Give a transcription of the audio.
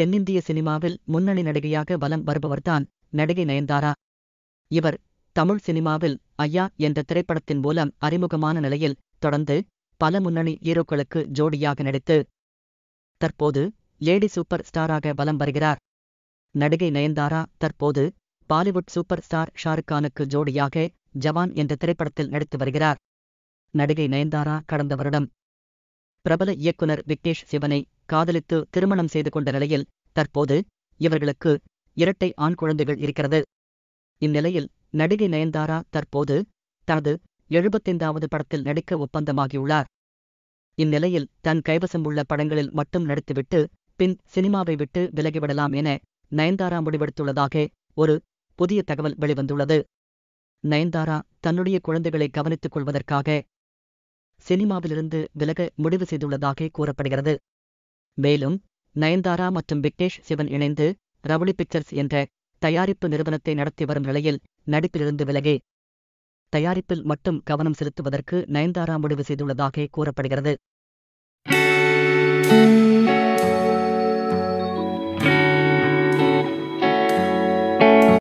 தென்னிந்திய சினிமாவில் முன்னணி நடிகையாக வலம் வருபவர்தான் நடிகை நயன்தாரா இவர் தமிழ் சினிமாவில் ஐயா என்ற திரைப்படத்தின் மூலம் அறிமுகமான நிலையில் தொடர்ந்து பல முன்னணி ஹீரோக்களுக்கு ஜோடியாக நடித்து தற்போது லேடி சூப்பர் ஸ்டாராக வலம் வருகிறார் நடிகை நயன்தாரா தற்போது பாலிவுட் சூப்பர் ஸ்டார் ஷாருக்கானுக்கு ஜோடியாக ஜவான் என்ற திரைப்படத்தில் நடித்து வருகிறார் நடிகை நயன்தாரா கடந்த வருடம் பிரபல இயக்குனர் விக்னேஷ் சிவனை காதலித்து திருமணம் செய்து கொண்ட நிலையில் தற்போது இவர்களுக்கு இரட்டை ஆண் குழந்தைகள் இருக்கிறது இந்நிலையில் நடிகை நயன்தாரா தற்போது தனது எழுபத்தைந்தாவது படத்தில் நடிக்க ஒப்பந்தமாகியுள்ளார் இந்நிலையில் தன் கைவசம் உள்ள படங்களில் மட்டும் நடித்துவிட்டு பின் சினிமாவை விட்டு விலகிவிடலாம் என நயன்தாரா முடிவெடுத்துள்ளதாக ஒரு புதிய தகவல் வெளிவந்துள்ளது நயன்தாரா தன்னுடைய குழந்தைகளை கவனித்துக் கொள்வதற்காக சினிமாவிலிருந்து விலக முடிவு செய்துள்ளதாக கூறப்படுகிறது மேலும் நயன்தாரா மற்றும் விக்னேஷ் சிவன் இணைந்து ரவுடி பிக்சர்ஸ் என்ற தயாரிப்பு நிறுவனத்தை நடத்தி வரும் நிலையில் நடிப்பிலிருந்து விலகி தயாரிப்பில் மட்டும் கவனம் செலுத்துவதற்கு நயன்தாரா முடிவு செய்துள்ளதாக கூறப்படுகிறது